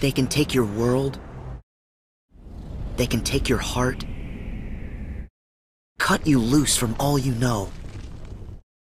They can take your world. They can take your heart. Cut you loose from all you know.